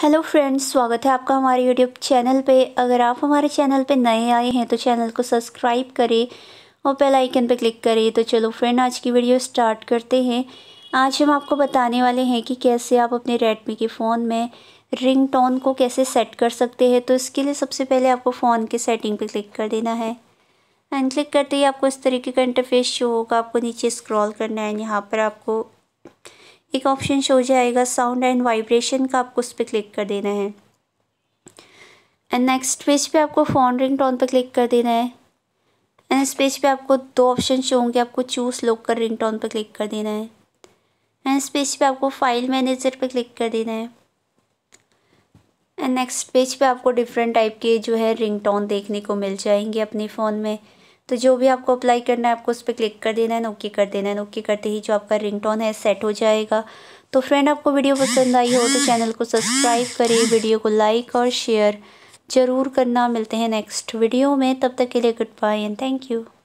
hello friends स्वागत है आपका हमारे यूट्यूब चैनल पे अगर आप हमारे चैनल पे नए आए हैं तो चैनल को सब्सक्राइब करें और बेल आइकन पे क्लिक करें तो चलो फ्रेंड आज की वीडियो स्टार्ट करते हैं आज हम आपको बताने वाले हैं कि कैसे आप अपने रेडमी के फ़ोन में रिंग टोन को कैसे सेट कर सकते हैं तो इसके लिए सबसे पहले आपको फ़ोन के सेटिंग पर क्लिक कर देना है एंड क्लिक करते ही आपको इस तरीके का इंटरफेस शो होगा आपको नीचे स्क्रॉल करना है यहाँ पर आपको एक ऑप्शन शो जाएगा साउंड एंड वाइब्रेशन का आपको उस पर क्लिक कर देना है एंड नेक्स्ट पेज पे आपको फोन रिंग टोन पर क्लिक कर देना है एंड इस पेज पे आपको दो ऑप्शन शो होंगे आपको चूज़ लोकल रिंग टोन पर क्लिक कर देना है एंड इस पेज पे आपको फाइल मैनेजर पर क्लिक कर देना है एंड नेक्स्ट पेज पे आपको डिफरेंट टाइप के जो है टोन देखने को मिल जाएंगे अपने फ़ोन में तो जो भी आपको अप्लाई करना है आपको उस पर क्लिक कर देना है नोकी कर देना है नोकी करते ही जो आपका रिंगटोन है सेट हो जाएगा तो फ्रेंड आपको वीडियो पसंद आई हो तो चैनल को सब्सक्राइब करें वीडियो को लाइक और शेयर ज़रूर करना मिलते हैं नेक्स्ट वीडियो में तब तक के लिए goodbye and thank you